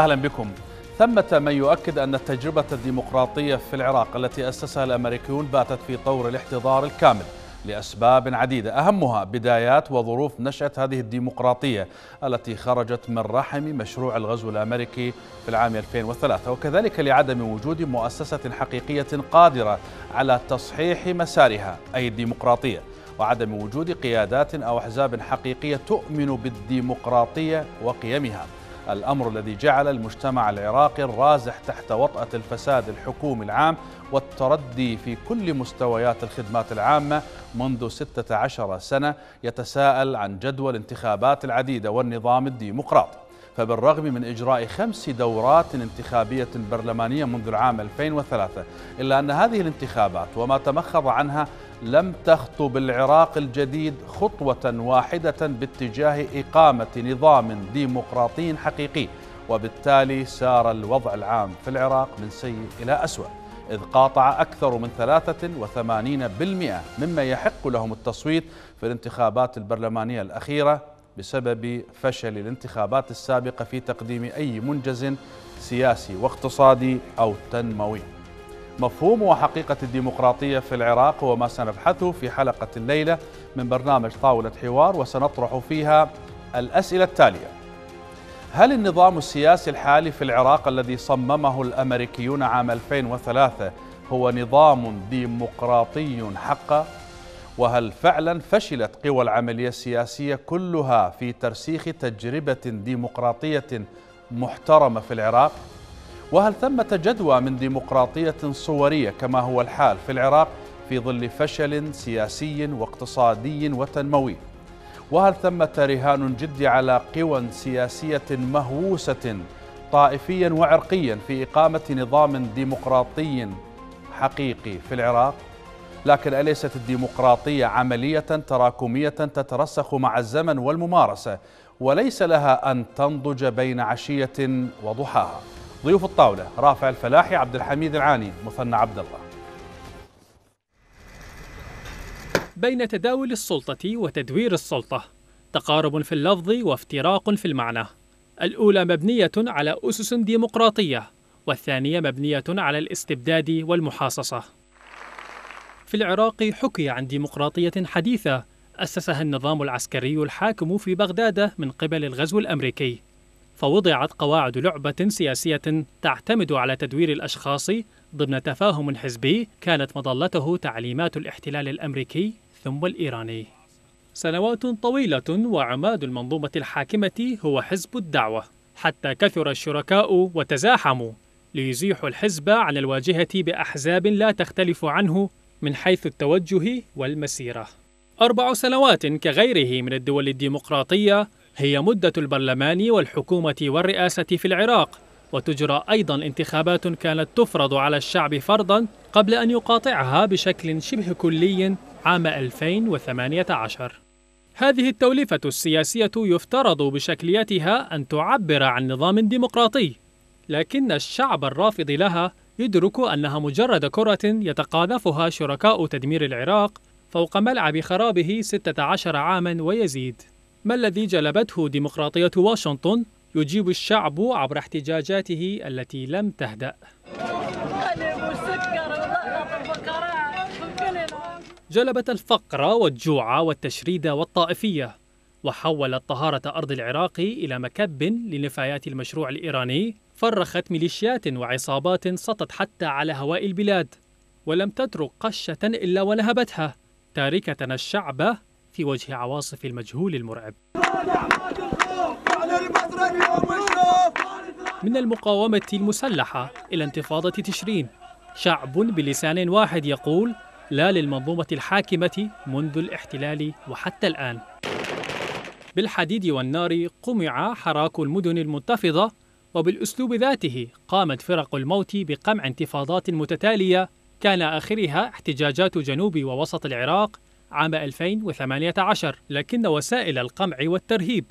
أهلا بكم ثمة من يؤكد أن التجربة الديمقراطية في العراق التي أسسها الأمريكيون باتت في طور الاحتضار الكامل لأسباب عديدة أهمها بدايات وظروف نشأة هذه الديمقراطية التي خرجت من رحم مشروع الغزو الأمريكي في العام 2003 وكذلك لعدم وجود مؤسسة حقيقية قادرة على تصحيح مسارها أي الديمقراطية وعدم وجود قيادات أو أحزاب حقيقية تؤمن بالديمقراطية وقيمها الأمر الذي جعل المجتمع العراقي الرازح تحت وطأة الفساد الحكومي العام والتردي في كل مستويات الخدمات العامة منذ 16 سنة يتساءل عن جدوى الانتخابات العديدة والنظام الديمقراطي فبالرغم من إجراء خمس دورات انتخابية برلمانية منذ العام 2003 إلا أن هذه الانتخابات وما تمخض عنها لم تخطو بالعراق الجديد خطوة واحدة باتجاه إقامة نظام ديمقراطي حقيقي وبالتالي سار الوضع العام في العراق من سيء إلى أسوأ إذ قاطع أكثر من 83% مما يحق لهم التصويت في الانتخابات البرلمانية الأخيرة بسبب فشل الانتخابات السابقة في تقديم أي منجز سياسي واقتصادي أو تنموي مفهوم وحقيقة الديمقراطية في العراق هو ما سنبحثه في حلقة الليلة من برنامج طاولة حوار وسنطرح فيها الأسئلة التالية هل النظام السياسي الحالي في العراق الذي صممه الأمريكيون عام 2003 هو نظام ديمقراطي حقا؟ وهل فعلا فشلت قوى العملية السياسية كلها في ترسيخ تجربة ديمقراطية محترمة في العراق؟ وهل ثمة جدوى من ديمقراطية صورية كما هو الحال في العراق في ظل فشل سياسي واقتصادي وتنموي وهل ثمة رهان جدي على قوى سياسية مهووسة طائفيا وعرقيا في إقامة نظام ديمقراطي حقيقي في العراق؟ لكن أليست الديمقراطية عملية تراكمية تترسخ مع الزمن والممارسة وليس لها أن تنضج بين عشية وضحاها ضيوف الطاولة رافع الفلاحي عبد الحميد العاني مثنى عبد الله بين تداول السلطة وتدوير السلطة تقارب في اللفظ وافتراق في المعنى الأولى مبنية على أسس ديمقراطية والثانية مبنية على الاستبداد والمحاصصة في العراق حكي عن ديمقراطية حديثة أسسها النظام العسكري الحاكم في بغداد من قبل الغزو الأمريكي فوضعت قواعد لعبة سياسية تعتمد على تدوير الأشخاص ضمن تفاهم حزبي كانت مظلته تعليمات الاحتلال الأمريكي ثم الإيراني سنوات طويلة وعماد المنظومة الحاكمة هو حزب الدعوة حتى كثر الشركاء وتزاحموا ليزيحوا الحزب عن الواجهة بأحزاب لا تختلف عنه من حيث التوجه والمسيرة أربع سنوات كغيره من الدول الديمقراطية هي مدة البرلمان والحكومة والرئاسة في العراق وتجرى أيضا انتخابات كانت تفرض على الشعب فرضا قبل أن يقاطعها بشكل شبه كلي عام 2018 هذه التوليفة السياسية يفترض بشكليتها أن تعبر عن نظام ديمقراطي لكن الشعب الرافض لها يدرك أنها مجرد كرة يتقاذفها شركاء تدمير العراق فوق ملعب خرابه 16 عاما ويزيد ما الذي جلبته ديمقراطية واشنطن يجيب الشعب عبر احتجاجاته التي لم تهدأ جلبت الفقر والجوع والتشريد والطائفية وحولت طهارة أرض العراق إلى مكب لنفايات المشروع الإيراني فرخت ميليشيات وعصابات سطت حتى على هواء البلاد ولم تترك قشة إلا ونهبتها تاركة الشعب في وجه عواصف المجهول المرعب من المقاومة المسلحة إلى انتفاضة تشرين شعب بلسان واحد يقول لا للمنظومة الحاكمة منذ الاحتلال وحتى الآن بالحديد والنار قمع حراك المدن المنتفضة وبالأسلوب ذاته قامت فرق الموت بقمع انتفاضات متتالية كان آخرها احتجاجات جنوب ووسط العراق عام 2018 لكن وسائل القمع والترهيب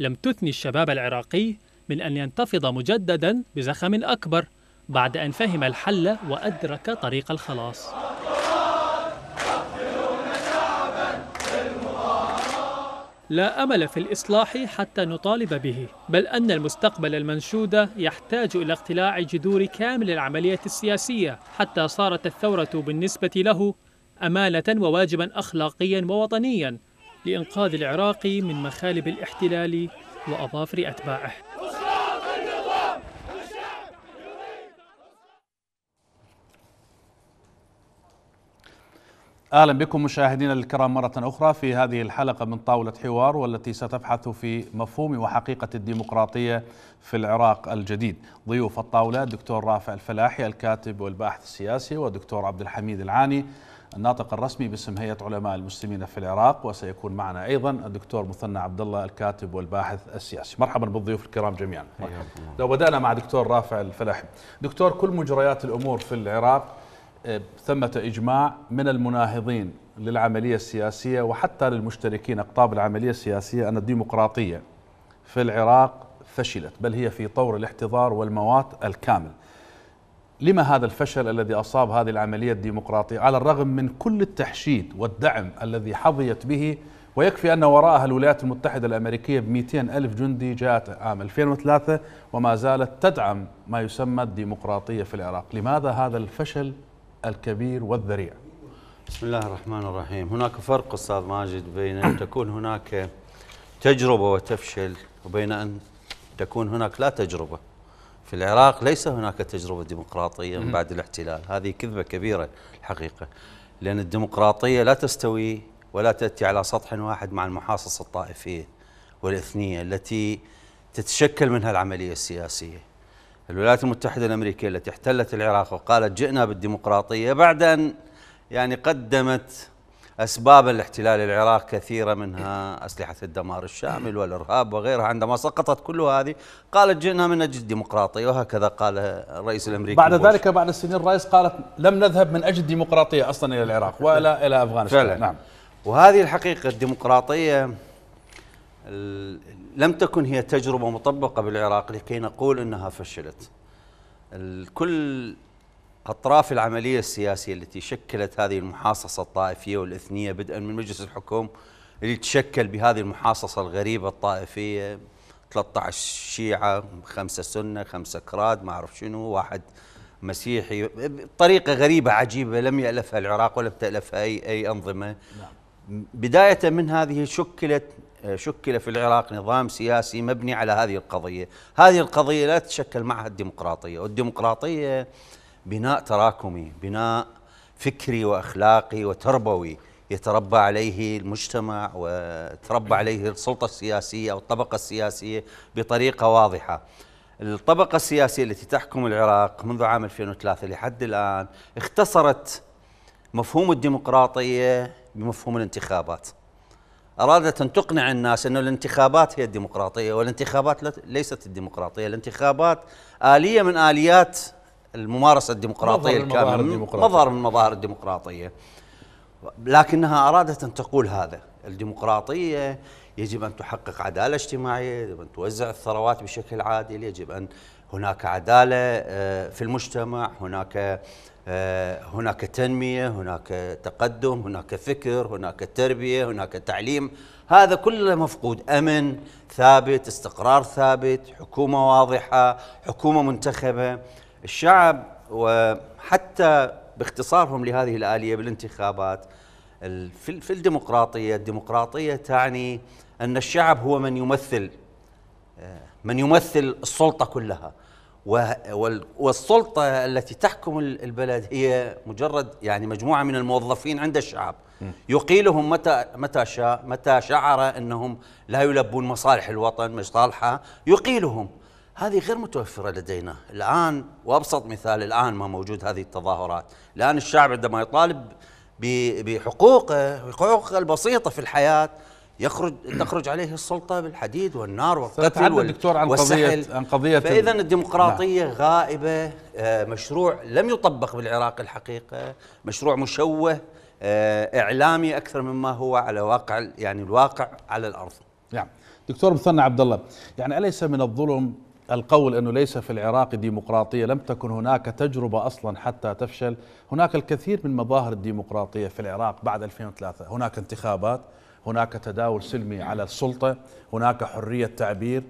لم تثني الشباب العراقي من أن ينتفض مجددا بزخم أكبر بعد أن فهم الحل وأدرك طريق الخلاص لا أمل في الإصلاح حتى نطالب به بل أن المستقبل المنشود يحتاج إلى اقتلاع جذور كامل العملية السياسية حتى صارت الثورة بالنسبة له أمانة وواجبا أخلاقيا ووطنيا لإنقاذ العراق من مخالب الاحتلال وأظافر أتباعه اهلا بكم مشاهدينا الكرام مره اخرى في هذه الحلقه من طاوله حوار والتي ستبحث في مفهوم وحقيقه الديمقراطيه في العراق الجديد. ضيوف الطاوله دكتور رافع الفلاحي الكاتب والباحث السياسي ودكتور عبد الحميد العاني الناطق الرسمي باسم هيئة علماء المسلمين في العراق وسيكون معنا أيضا الدكتور مثنى عبد الله الكاتب والباحث السياسي مرحبا بالضيوف الكرام جميعا لو بدأنا مع دكتور رافع الفلاح دكتور كل مجريات الأمور في العراق آه، ثمة إجماع من المناهضين للعملية السياسية وحتى للمشتركين أقطاب العملية السياسية أن الديمقراطية في العراق فشلت بل هي في طور الاحتضار والموات الكامل لما هذا الفشل الذي أصاب هذه العملية الديمقراطية على الرغم من كل التحشيد والدعم الذي حظيت به ويكفي أن وراءها الولايات المتحدة الأمريكية ب ألف جندي جاءت عام 2003 وما زالت تدعم ما يسمى الديمقراطية في العراق لماذا هذا الفشل الكبير والذريع بسم الله الرحمن الرحيم هناك فرق أستاذ ماجد بين أن تكون هناك تجربة وتفشل وبين أن تكون هناك لا تجربة في العراق ليس هناك تجربة ديمقراطية من بعد الاحتلال هذه كذبة كبيرة الحقيقة لأن الديمقراطية لا تستوي ولا تأتي على سطح واحد مع المحاصصة الطائفية والإثنية التي تتشكل منها العملية السياسية الولايات المتحدة الأمريكية التي احتلت العراق وقالت جئنا بالديمقراطية بعد أن يعني قدمت أسباب الاحتلال العراق كثيرة منها أسلحة الدمار الشامل والإرهاب وغيرها عندما سقطت كل هذه قالت جئنا من أجل الديمقراطية وهكذا قال الرئيس الأمريكي بعد بوش. ذلك بعد سنين الرئيس قالت لم نذهب من أجل الديمقراطية أصلا إلى العراق ولا إلى أفغانستان فعلا. نعم وهذه الحقيقة الديمقراطية لم تكن هي تجربة مطبقة بالعراق لكي نقول أنها فشلت كل أطراف العملية السياسية التي شكلت هذه المحاصصة الطائفية والإثنية بدءا من مجلس الحكم اللي تشكل بهذه المحاصصة الغريبة الطائفية 13 شيعة خمسة سنة خمسة كراد ما أعرف شنو واحد مسيحي بطريقة غريبة عجيبة لم يألفها العراق ولم تألفها أي, أي أنظمة نعم. بداية من هذه شكلت شكل في العراق نظام سياسي مبني على هذه القضية هذه القضية لا تتشكل معها الديمقراطية والديمقراطية بناء تراكمي بناء فكري واخلاقي وتربوي يتربى عليه المجتمع وتربى عليه السلطه السياسيه او الطبقه السياسيه بطريقه واضحه. الطبقه السياسيه التي تحكم العراق منذ عام 2003 لحد الان اختصرت مفهوم الديمقراطيه بمفهوم الانتخابات. ارادت ان تقنع الناس انه الانتخابات هي الديمقراطيه والانتخابات ليست الديمقراطيه، الانتخابات اليه من اليات الممارسة الديمقراطية الكاملة مظهر من مظاهر الديمقراطية لكنها أرادت أن تقول هذا الديمقراطية يجب أن تحقق عدالة اجتماعية يجب أن توزع الثروات بشكل عادل يجب أن هناك عدالة آه، في المجتمع هناك آه، هناك تنمية هناك تقدم هناك فكر هناك تربية هناك تعليم هذا كله مفقود أمن ثابت استقرار ثابت حكومة واضحة حكومة منتخبة الشعب وحتى باختصارهم لهذه الآلية بالانتخابات في الديمقراطية الديمقراطية تعني أن الشعب هو من يمثل آه، من يمثل السلطة كلها والسلطة التي تحكم البلد هي مجرد يعني مجموعة من الموظفين عند الشعب يقيلهم متى متى شاء متى شعر انهم لا يلبون مصالح الوطن مصالحه يقيلهم هذه غير متوفرة لدينا الآن وأبسط مثال الآن ما موجود هذه التظاهرات الآن الشعب عندما يطالب بحقوقه حقوقه البسيطة في الحياة يخرج تخرج عليه السلطه بالحديد والنار والقتل وال... دكتور عن والسحل قضيه عن قضيه فاذا الديمقراطيه نعم. غائبه آه، مشروع لم يطبق بالعراق الحقيقه مشروع مشوه آه، اعلامي اكثر مما هو على واقع يعني الواقع على الارض نعم دكتور مثنى عبد الله يعني اليس من الظلم القول أنه ليس في العراق ديمقراطية لم تكن هناك تجربة أصلا حتى تفشل هناك الكثير من مظاهر الديمقراطية في العراق بعد 2003 هناك انتخابات هناك تداول سلمي على السلطة هناك حرية تعبير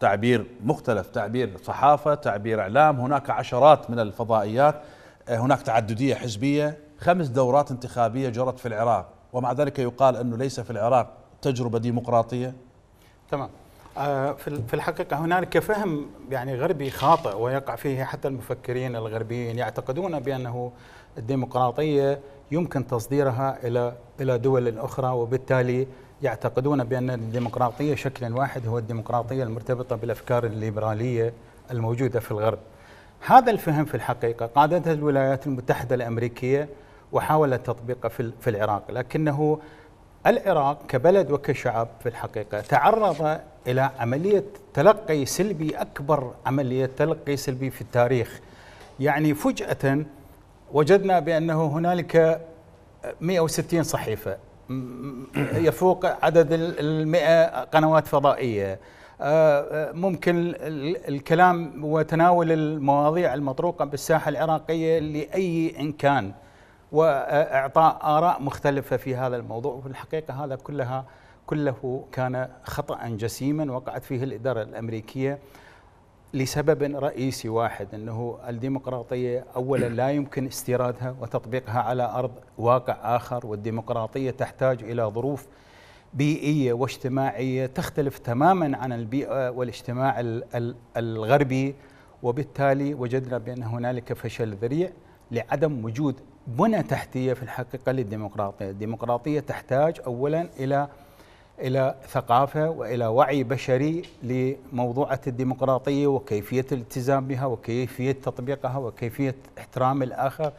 تعبير مختلف تعبير صحافة تعبير إعلام هناك عشرات من الفضائيات آه، هناك تعددية حزبية خمس دورات انتخابية جرت في العراق ومع ذلك يقال أنه ليس في العراق تجربة ديمقراطية تمام آه، في الحقيقة هنالك فهم يعني غربي خاطئ ويقع فيه حتى المفكرين الغربيين يعتقدون بأنه الديمقراطية يمكن تصديرها إلى إلى دول أخرى وبالتالي يعتقدون بأن الديمقراطية شكلا واحد هو الديمقراطية المرتبطة بالأفكار الليبرالية الموجودة في الغرب هذا الفهم في الحقيقة قادتها الولايات المتحدة الأمريكية وحاولت تطبيقه في العراق لكنه العراق كبلد وكشعب في الحقيقة تعرض إلى عملية تلقي سلبي أكبر عملية تلقي سلبي في التاريخ يعني فجأة وجدنا بأنه هنالك 160 صحيفة يفوق عدد المئة قنوات فضائية آه، آه، ممكن الكلام وتناول المواضيع المطروقة بالساحة العراقية لأي إن كان واعطاء اراء مختلفه في هذا الموضوع وفي الحقيقه هذا كلها كله كان خطا جسيما وقعت فيه الاداره الامريكيه لسبب رئيسي واحد انه الديمقراطيه اولا لا يمكن استيرادها وتطبيقها على ارض واقع اخر والديمقراطيه تحتاج الى ظروف بيئيه واجتماعيه تختلف تماما عن البيئه والاجتماع الغربي وبالتالي وجدنا بان هنالك فشل ذريع لعدم وجود بنى تحتيه في الحقيقه للديمقراطيه، الديمقراطيه تحتاج اولا الى الى ثقافه والى وعي بشري لموضوعه الديمقراطيه وكيفيه الالتزام بها وكيفيه تطبيقها وكيفيه احترام الاخر.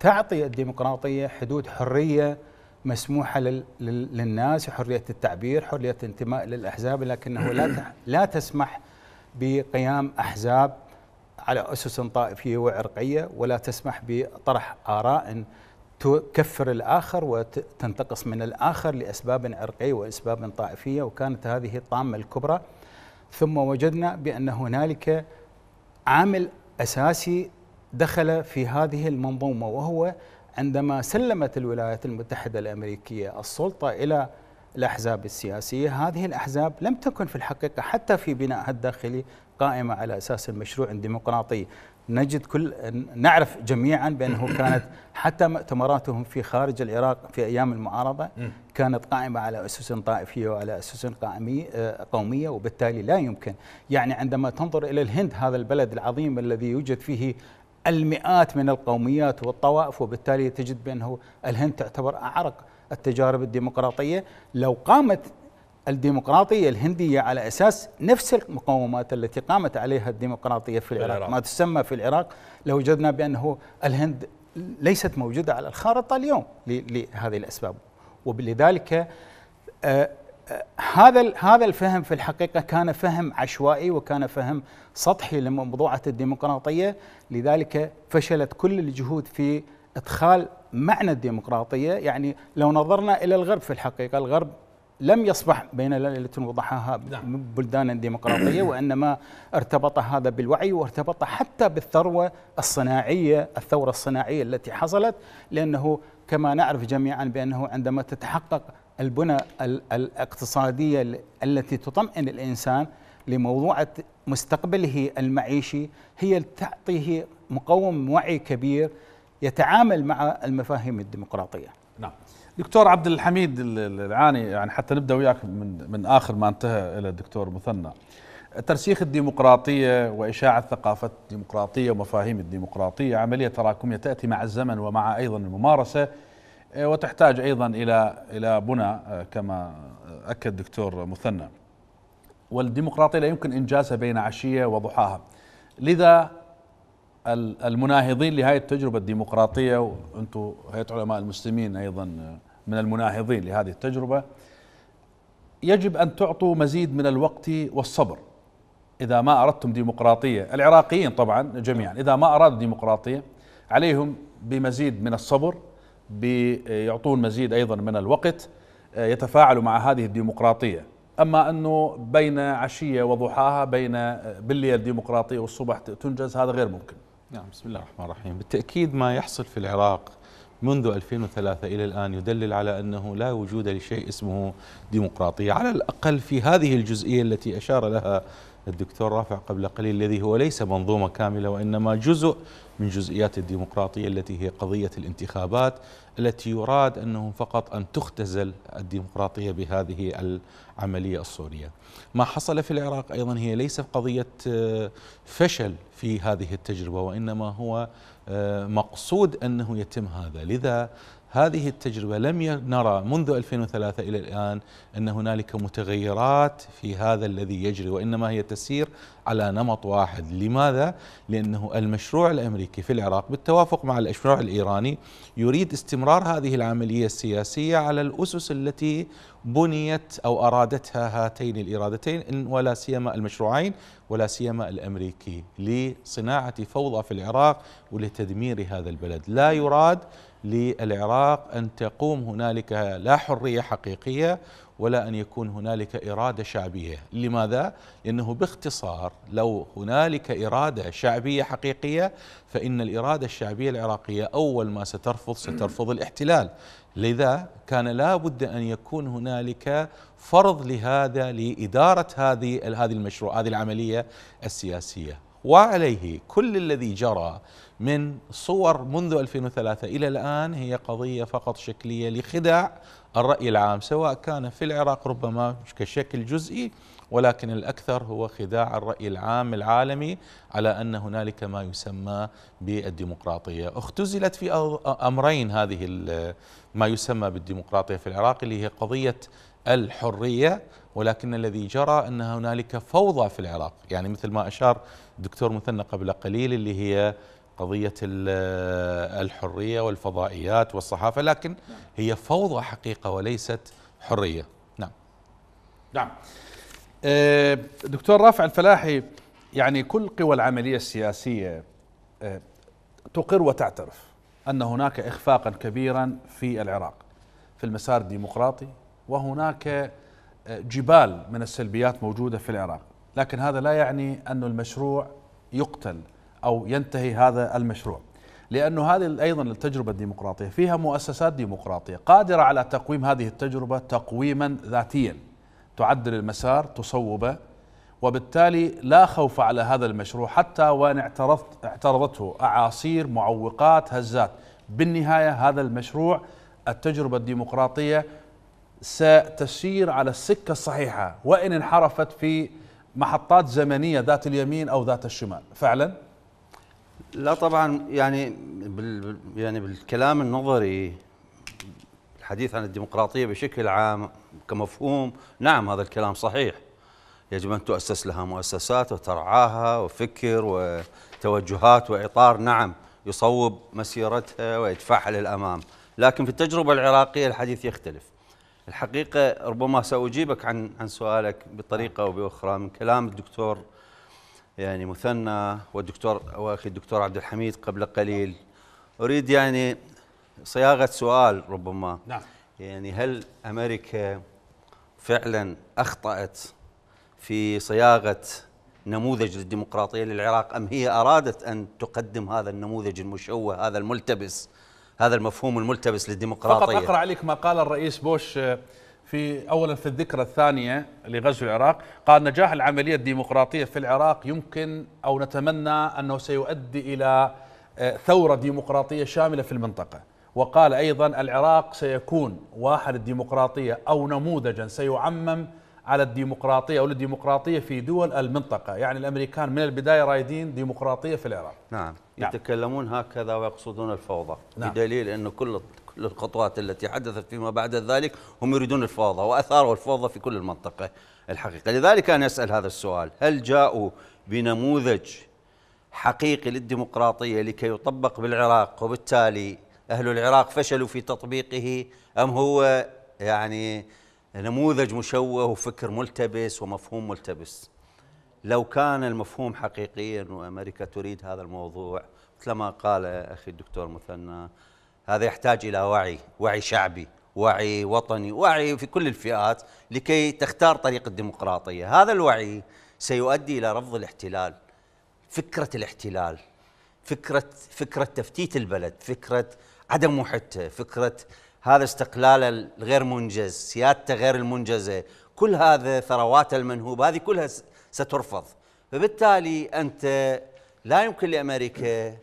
تعطي الديمقراطيه حدود حريه مسموحه للناس حريه التعبير، حريه الانتماء للاحزاب لكنه لا لا تسمح بقيام احزاب على أسس طائفية وعرقية ولا تسمح بطرح آراء تكفر الآخر وتنتقص من الآخر لأسباب عرقية وأسباب طائفية وكانت هذه الطامة الكبرى ثم وجدنا بأن هنالك عامل أساسي دخل في هذه المنظومة وهو عندما سلمت الولايات المتحدة الأمريكية السلطة إلى الأحزاب السياسية هذه الأحزاب لم تكن في الحقيقة حتى في بنائها الداخلي قائمة على أساس المشروع الديمقراطي نجد كل نعرف جميعا بانه كانت حتى مؤتمراتهم في خارج العراق في ايام المعارضه كانت قائمه على اسس طائفيه وعلى اسس آه، قوميه وبالتالي لا يمكن يعني عندما تنظر الى الهند هذا البلد العظيم الذي يوجد فيه المئات من القوميات والطوائف وبالتالي تجد بانه الهند تعتبر اعرق التجارب الديمقراطيه لو قامت الديمقراطية الهندية على أساس نفس المقومات التي قامت عليها الديمقراطية في العراق, ما تسمى في العراق لوجدنا بأنه الهند ليست موجودة على الخارطة اليوم لهذه الأسباب وبلذلك آه، آه، هذا هذا الفهم في الحقيقه كان فهم عشوائي وكان فهم سطحي لموضوعه الديمقراطيه لذلك فشلت كل الجهود في ادخال معنى الديمقراطيه يعني لو نظرنا الى الغرب في الحقيقه الغرب لم يصبح بين ليلة وضحاها نعم. بلدانا ديمقراطية وإنما ارتبط هذا بالوعي وارتبط حتى بالثروة الصناعية الثورة الصناعية التي حصلت لأنه كما نعرف جميعا بأنه عندما تتحقق البنى الاقتصادية التي تطمئن الإنسان لموضوعة مستقبله المعيشي هي تعطيه مقوم وعي كبير يتعامل مع المفاهيم الديمقراطية دكتور عبد الحميد العاني يعني حتى نبدا وياك من من اخر ما انتهى الى الدكتور مثنى ترسيخ الديمقراطيه واشاعه ثقافه الديمقراطيه ومفاهيم الديمقراطيه عمليه تراكميه تاتي مع الزمن ومع ايضا الممارسه آه، وتحتاج ايضا الى الى بنى آه، كما اكد الدكتور مثنى والديمقراطيه لا يمكن انجازها بين عشيه وضحاها لذا المناهضين لهذه التجربه الديمقراطيه وانتم هيئه علماء المسلمين ايضا آه، من المناهضين لهذه التجربة يجب أن تعطوا مزيد من الوقت والصبر إذا ما أردتم ديمقراطية العراقيين طبعا جميعا إذا ما أرادوا ديمقراطية عليهم بمزيد من الصبر بيعطون مزيد أيضا من الوقت آه، يتفاعلوا مع هذه الديمقراطية أما أنه بين عشية وضحاها بين آه، بالليل الديمقراطية والصبح تنجز هذا غير ممكن نعم بسم الله الرحمن الرحيم بالتأكيد ما يحصل في العراق منذ 2003 إلى الآن يدلل على أنه لا وجود لشيء اسمه ديمقراطية على الأقل في هذه الجزئية التي أشار لها الدكتور رافع قبل قليل الذي هو ليس منظومة كاملة وإنما جزء من جزئيات الديمقراطية التي هي قضية الانتخابات التي يراد أنه فقط أن تختزل الديمقراطية بهذه العملية الصورية ما حصل في العراق أيضا هي ليس قضية آه، فشل في هذه التجربة وإنما هو آه، مقصود أنه يتم هذا لذا هذه التجربة لم نرى منذ 2003 إلى الآن أن هنالك متغيرات في هذا الذي يجري وإنما هي تسير على نمط واحد لماذا؟ لأنه المشروع الأمريكي في العراق بالتوافق مع المشروع الإيراني يريد استمرار هذه العملية السياسية على الأسس التي بنيت او ارادتها هاتين الارادتين ولا سيما المشروعين ولا سيما الامريكي لصناعه فوضى في العراق ولتدمير هذا البلد، لا يراد للعراق ان تقوم هنالك لا حريه حقيقيه ولا أن يكون هنالك إرادة شعبية لماذا؟ لأنه باختصار لو هنالك إرادة شعبية حقيقية فإن الإرادة الشعبية العراقية أول ما سترفض سترفض الاحتلال لذا كان لا بد أن يكون هنالك فرض لهذا لإدارة هذه هذه المشروع هذه العملية السياسية وعليه كل الذي جرى من صور منذ 2003 إلى الآن هي قضية فقط شكلية لخداع الرأي العام سواء كان في العراق ربما كشكل جزئي ولكن الأكثر هو خداع الرأي العام العالمي على أن هنالك ما يسمى بالديمقراطية اختزلت في أمرين هذه ما يسمى بالديمقراطية في العراق اللي هي قضية الحرية ولكن الذي جرى أن هنالك فوضى في العراق يعني مثل ما أشار الدكتور مثنى قبل قليل اللي هي قضية الحرية والفضائيات والصحافة لكن هي فوضى حقيقة وليست حرية نعم نعم آه، دكتور رافع الفلاحي يعني كل قوى العملية السياسية آه، تقر وتعترف أن هناك إخفاقا كبيرا في العراق في المسار الديمقراطي وهناك آه، جبال من السلبيات موجودة في العراق لكن هذا لا يعني أن المشروع يقتل أو ينتهي هذا المشروع لأنه هذه أيضا التجربة الديمقراطية فيها مؤسسات ديمقراطية قادرة على تقويم هذه التجربة تقويما ذاتيا تعدل المسار تصوبه وبالتالي لا خوف على هذا المشروع حتى وان اعترضت اعترضته اعاصير معوقات هزات بالنهايه هذا المشروع التجربه الديمقراطيه ستسير على السكه الصحيحه وان انحرفت في محطات زمنيه ذات اليمين او ذات الشمال فعلا لا طبعا يعني بال يعني بالكلام النظري الحديث عن الديمقراطيه بشكل عام كمفهوم نعم هذا الكلام صحيح يجب ان تؤسس لها مؤسسات وترعاها وفكر وتوجهات واطار نعم يصوب مسيرتها ويدفعها للامام لكن في التجربه العراقيه الحديث يختلف الحقيقه ربما ساجيبك عن عن سؤالك بطريقه او باخرى من كلام الدكتور يعني مثنى والدكتور واخي الدكتور عبد الحميد قبل قليل اريد يعني صياغه سؤال ربما نعم يعني هل امريكا فعلا اخطات في صياغه نموذج للديمقراطيه للعراق ام هي ارادت ان تقدم هذا النموذج المشوه هذا الملتبس هذا المفهوم الملتبس للديمقراطيه فقط اقرا عليك ما قال الرئيس بوش آه، في اولا في الذكرى الثانيه لغزو العراق قال نجاح العمليه الديمقراطيه في العراق يمكن او نتمنى انه سيؤدي الى آه، ثوره ديمقراطيه شامله في المنطقه وقال ايضا العراق سيكون واحد الديمقراطيه او نموذجا سيعمم على الديمقراطيه او للديمقراطيه في دول المنطقه، يعني الامريكان من البدايه رايدين ديمقراطيه في العراق. نعم, نعم. يتكلمون هكذا ويقصدون الفوضى نعم. بدليل انه كل للخطوات التي حدثت فيما بعد ذلك هم يريدون الفوضى وأثاروا الفوضى في كل المنطقة الحقيقة لذلك أنا أسأل هذا السؤال هل جاءوا بنموذج حقيقي للديمقراطية لكي يطبق بالعراق وبالتالي أهل العراق فشلوا في تطبيقه أم هو يعني نموذج مشوه وفكر ملتبس ومفهوم ملتبس لو كان المفهوم حقيقيا وامريكا تريد هذا الموضوع مثلما قال اخي الدكتور مثنى هذا يحتاج إلى وعي وعي شعبي وعي وطني وعي في كل الفئات لكي تختار طريق الديمقراطية هذا الوعي سيؤدي إلى رفض الاحتلال فكرة الاحتلال فكرة فكرة تفتيت البلد فكرة عدم وحدته فكرة هذا استقلاله الغير منجز سيادته غير المنجزة كل هذا ثروات المنهوب هذه كلها سترفض فبالتالي أنت لا يمكن لأمريكا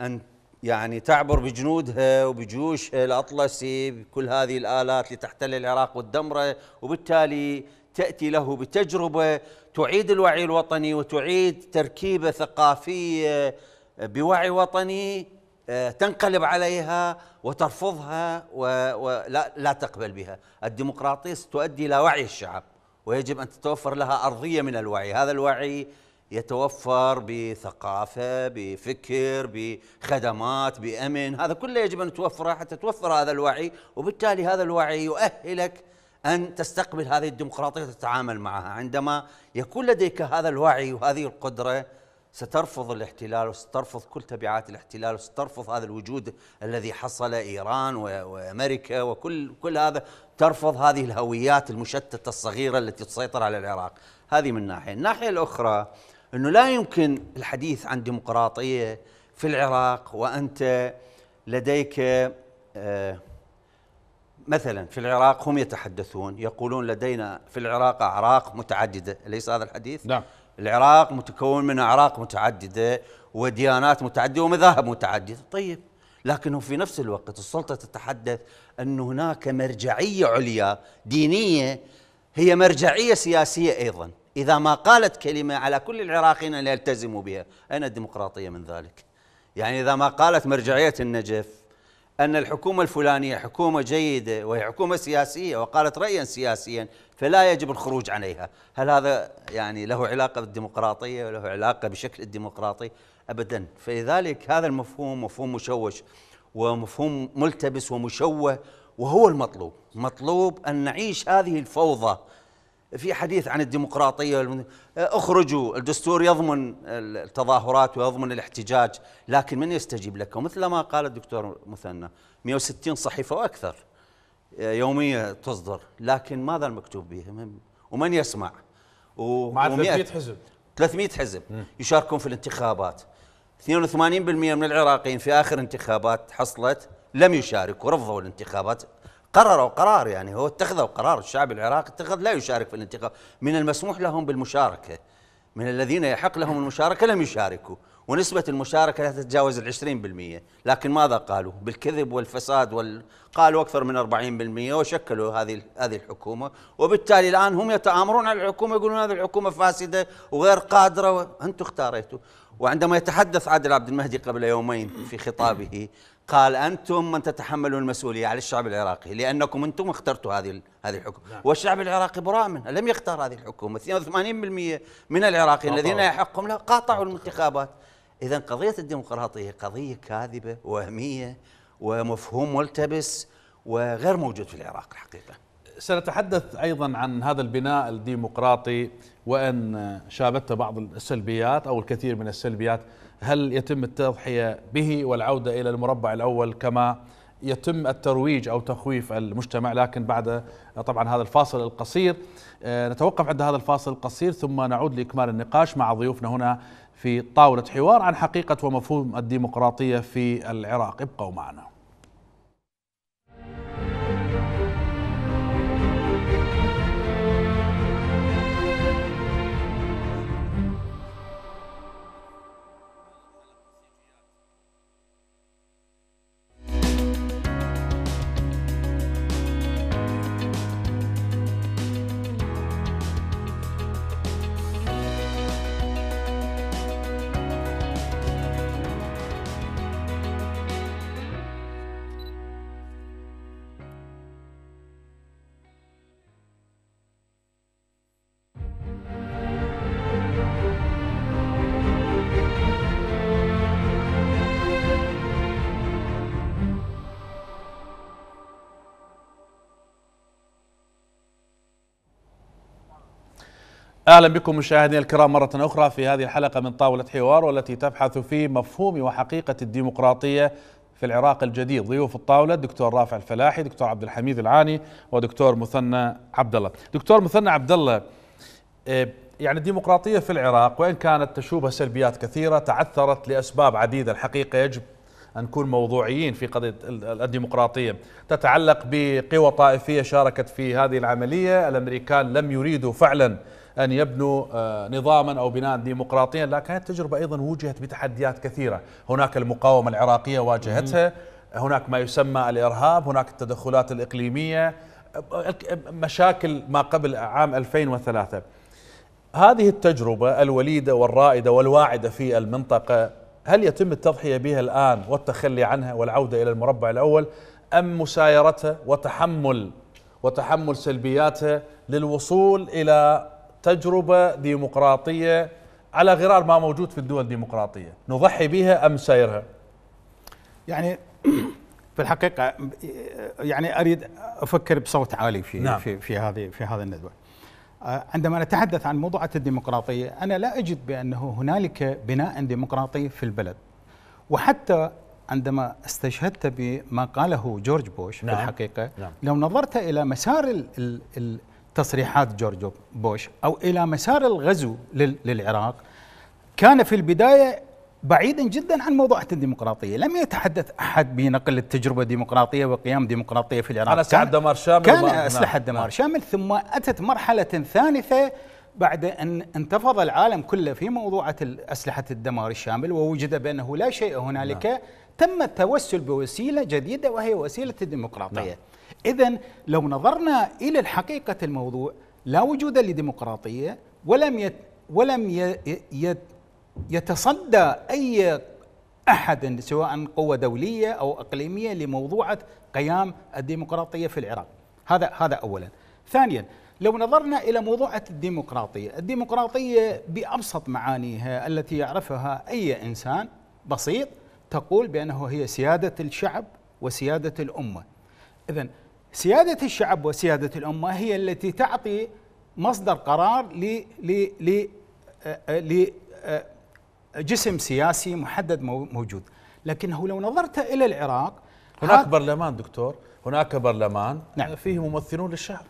أن يعني تعبر بجنودها وبجيوشها الأطلسي بكل هذه الآلات لتحتل العراق والدمرة وبالتالي تأتي له بتجربة تعيد الوعي الوطني وتعيد تركيبة ثقافية بوعي وطني آه، تنقلب عليها وترفضها ولا لا تقبل بها الديمقراطية تؤدي إلى وعي الشعب ويجب أن تتوفر لها أرضية من الوعي هذا الوعي يتوفر بثقافة بفكر بخدمات بأمن هذا كله يجب أن توفره حتى توفر هذا الوعي وبالتالي هذا الوعي يؤهلك أن تستقبل هذه الديمقراطية وتتعامل معها عندما يكون لديك هذا الوعي وهذه القدرة سترفض الاحتلال وسترفض كل تبعات الاحتلال وسترفض هذا الوجود الذي حصل ايران وامريكا وكل كل هذا ترفض هذه الهويات المشتته الصغيره التي تسيطر على العراق، هذه من ناحيه، الناحيه الاخرى انه لا يمكن الحديث عن ديمقراطيه في العراق وانت لديك آه، مثلا في العراق هم يتحدثون يقولون لدينا في العراق اعراق متعدده اليس هذا الحديث نعم العراق متكون من اعراق متعدده وديانات متعدده ومذاهب متعدده طيب لكنه في نفس الوقت السلطه تتحدث ان هناك مرجعيه عليا دينيه هي مرجعيه سياسيه ايضا إذا ما قالت كلمة على كل العراقيين أن يلتزموا بها أين الديمقراطية من ذلك يعني إذا ما قالت مرجعية النجف أن الحكومة الفلانية حكومة جيدة وهي حكومة سياسية وقالت رأيا سياسيا فلا يجب الخروج عليها هل هذا يعني له علاقة بالديمقراطية وله علاقة بشكل الديمقراطي أبدا فلذلك هذا المفهوم مفهوم مشوش ومفهوم ملتبس ومشوه وهو المطلوب مطلوب أن نعيش هذه الفوضى في حديث عن الديمقراطيه آه، اخرجوا الدستور يضمن التظاهرات ويضمن الاحتجاج لكن من يستجيب لك مثل ما قال الدكتور مثنى 160 صحيفه واكثر آه، يوميه تصدر لكن ماذا المكتوب به ومن يسمع مع 300 حزب 300 حزب يشاركون في الانتخابات 82% من العراقيين في اخر انتخابات حصلت لم يشاركوا رفضوا الانتخابات قرروا قرار يعني هو اتخذوا قرار الشعب العراقي اتخذ لا يشارك في الانتخاب من المسموح لهم بالمشاركة من الذين يحق لهم المشاركة لم يشاركوا ونسبة المشاركة لا تتجاوز العشرين بالمية لكن ماذا قالوا بالكذب والفساد وال... قالوا أكثر من أربعين بالمية وشكلوا هذه هذه الحكومة وبالتالي الآن هم يتآمرون على الحكومة يقولون هذه الحكومة فاسدة وغير قادرة و... أنتم اختاريتوا وعندما يتحدث عادل عبد المهدي قبل يومين في خطابه قال انتم من تتحملون المسؤوليه على الشعب العراقي لانكم انتم اخترتوا هذه هذه الحكومه نعم. والشعب العراقي براء منها لم يختار هذه الحكومه 82% من العراقيين الذين يحقهم له قاطعوا الانتخابات اذا قضيه الديمقراطيه قضيه كاذبه وهميه ومفهوم ملتبس وغير موجود في العراق الحقيقه سنتحدث ايضا عن هذا البناء الديمقراطي وان شابته بعض السلبيات او الكثير من السلبيات هل يتم التضحية به والعودة إلى المربع الأول كما يتم الترويج أو تخويف المجتمع لكن بعد طبعا هذا الفاصل القصير آه، نتوقف عند هذا الفاصل القصير ثم نعود لإكمال النقاش مع ضيوفنا هنا في طاولة حوار عن حقيقة ومفهوم الديمقراطية في العراق ابقوا معنا اهلا بكم مشاهدينا الكرام مره اخرى في هذه الحلقه من طاوله حوار والتي تبحث في مفهوم وحقيقه الديمقراطيه في العراق الجديد ضيوف الطاوله الدكتور رافع الفلاحي دكتور عبد الحميد العاني ودكتور مثنى عبد الله دكتور مثنى عبد الله إيه، يعني الديمقراطيه في العراق وان كانت تشوبها سلبيات كثيره تعثرت لاسباب عديده الحقيقه يجب أن نكون موضوعيين في قضية الديمقراطية تتعلق بقوى طائفية شاركت في هذه العملية الأمريكان لم يريدوا فعلا أن يبنوا آه، نظاما أو بناء ديمقراطيا لكن التجربة أيضا وجهت بتحديات كثيرة هناك المقاومة العراقية واجهتها هناك ما يسمى الإرهاب هناك التدخلات الإقليمية مشاكل ما قبل عام 2003 هذه التجربة الوليدة والرائدة والواعدة في المنطقة هل يتم التضحية بها الآن والتخلي عنها والعودة إلى المربع الأول أم مسايرتها وتحمل وتحمل سلبياتها للوصول إلى تجربة ديمقراطية على غرار ما موجود في الدول الديمقراطية نضحي بها أم سيرها يعني في الحقيقة يعني أريد أفكر بصوت عالي في نعم. في, في هذه في هذا الندوة عندما نتحدث عن موضوعة الديمقراطية أنا لا أجد بأنه هنالك بناء ديمقراطي في البلد وحتى عندما استشهدت بما قاله جورج بوش نعم. في الحقيقة نعم. لو نظرت إلى مسار ال ال تصريحات جورج بوش أو إلى مسار الغزو للعراق كان في البداية بعيدا جدا عن موضوع الديمقراطية لم يتحدث أحد بنقل التجربة الديمقراطية وقيام ديمقراطية في العراق على أسلحة دمار شامل كان أسلحة نعم. دمار شامل ثم أتت مرحلة ثالثة بعد أن انتفض العالم كله في موضوع أسلحة الدمار الشامل ووجد بأنه لا شيء هنالك نعم. تم التوسل بوسيلة جديدة وهي وسيلة الديمقراطية نعم. إذا لو نظرنا إلى الحقيقة الموضوع لا وجود لديمقراطية ولم يت ولم يتصدى أي أحد سواء قوة دولية أو أقليمية لموضوعة قيام الديمقراطية في العراق هذا هذا أولا ثانيا لو نظرنا إلى موضوعة الديمقراطية الديمقراطية بأبسط معانيها التي يعرفها أي إنسان بسيط تقول بأنه هي سيادة الشعب وسيادة الأمة إذا سيادة الشعب وسيادة الأمة هي التي تعطي مصدر قرار ل ل ل أه، لجسم أه، سياسي محدد موجود لكنه لو نظرت إلى العراق هناك برلمان دكتور هناك برلمان نعم. فيه ممثلون للشعب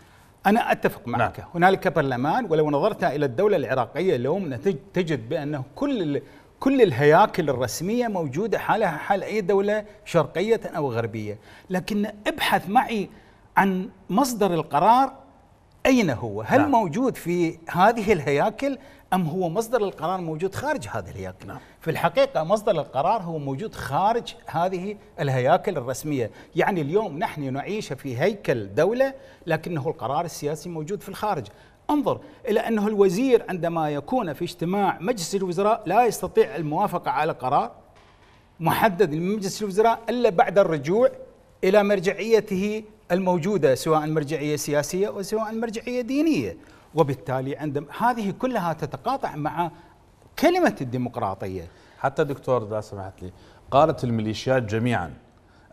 أنا أتفق معك نعم. هنالك برلمان ولو نظرت إلى الدولة العراقية اليوم تجد بأنه كل كل الهياكل الرسمية موجودة حالها حال أي دولة شرقية أو غربية لكن ابحث معي عن مصدر القرار أين هو؟ هل نعم. موجود في هذه الهياكل أم هو مصدر القرار موجود خارج هذه الهياكل؟ نعم. في الحقيقة مصدر القرار هو موجود خارج هذه الهياكل الرسمية يعني اليوم نحن نعيش في هيكل دولة لكنه القرار السياسي موجود في الخارج انظر إلى أنه الوزير عندما يكون في اجتماع مجلس الوزراء لا يستطيع الموافقة على قرار محدد من مجلس الوزراء إلا بعد الرجوع إلى مرجعيته الموجودة سواء مرجعية سياسية وسواء مرجعية دينية وبالتالي عندما هذه كلها تتقاطع مع كلمة الديمقراطية حتى دكتور إذا سمحت لي قالت الميليشيات جميعا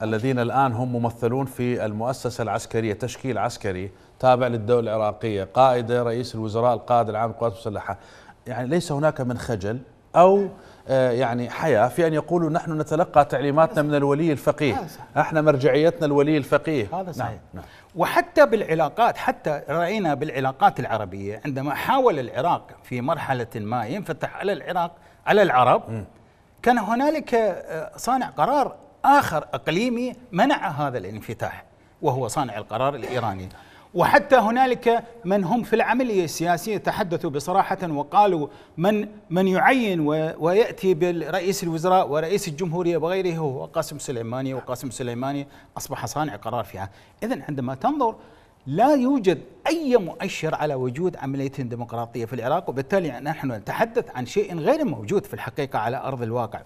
الذين الآن هم ممثلون في المؤسسة العسكرية تشكيل عسكري تابع للدولة العراقية قائده رئيس الوزراء القائد العام للقوات المسلحة يعني ليس هناك من خجل أو آه، يعني حياة في أن يقولوا نحن نتلقى تعليماتنا من الولي الفقيه احنا مرجعيتنا الولي الفقيه هذا صحيح نعم. نعم. وحتى بالعلاقات حتى رأينا بالعلاقات العربية عندما حاول العراق في مرحلة ما ينفتح على العراق على العرب م. كان هنالك آه، صانع قرار آخر أقليمي منع هذا الانفتاح وهو صانع القرار الإيراني وحتى هنالك من هم في العمليه السياسيه تحدثوا بصراحه وقالوا من من يعين وياتي برئيس الوزراء ورئيس الجمهوريه وغيره هو قاسم سليماني وقاسم سليماني اصبح صانع قرار فيها، اذا عندما تنظر لا يوجد اي مؤشر على وجود عمليه ديمقراطيه في العراق وبالتالي نحن نتحدث عن شيء غير موجود في الحقيقه على ارض الواقع.